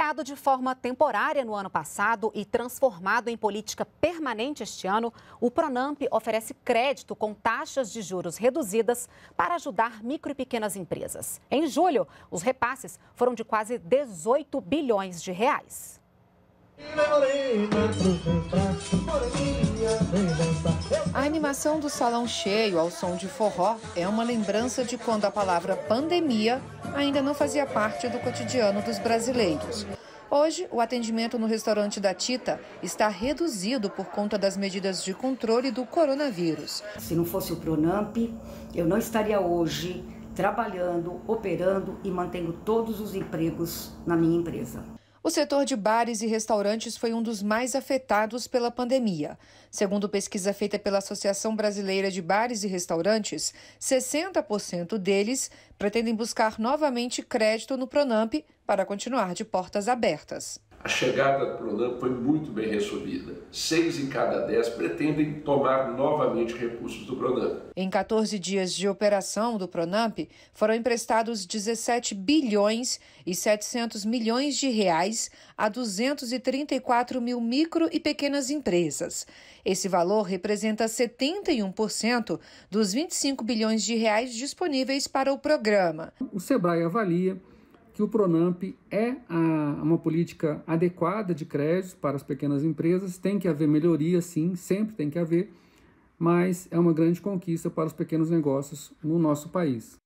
Criado de forma temporária no ano passado e transformado em política permanente este ano, o Pronamp oferece crédito com taxas de juros reduzidas para ajudar micro e pequenas empresas. Em julho, os repasses foram de quase 18 bilhões de reais programação do salão cheio ao som de forró é uma lembrança de quando a palavra pandemia ainda não fazia parte do cotidiano dos brasileiros. Hoje, o atendimento no restaurante da Tita está reduzido por conta das medidas de controle do coronavírus. Se não fosse o Pronamp, eu não estaria hoje trabalhando, operando e mantendo todos os empregos na minha empresa. O setor de bares e restaurantes foi um dos mais afetados pela pandemia. Segundo pesquisa feita pela Associação Brasileira de Bares e Restaurantes, 60% deles pretendem buscar novamente crédito no Pronamp para continuar de portas abertas. A chegada do Pronamp foi muito bem recebida. Seis em cada dez pretendem tomar novamente recursos do Pronamp. Em 14 dias de operação do Pronamp, foram emprestados 17 bilhões e 700 milhões de reais a 234 mil micro e pequenas empresas. Esse valor representa 71% dos 25 bilhões de reais disponíveis para o programa. O Sebrae avalia que o Pronamp é a, uma política adequada de créditos para as pequenas empresas, tem que haver melhoria, sim, sempre tem que haver, mas é uma grande conquista para os pequenos negócios no nosso país.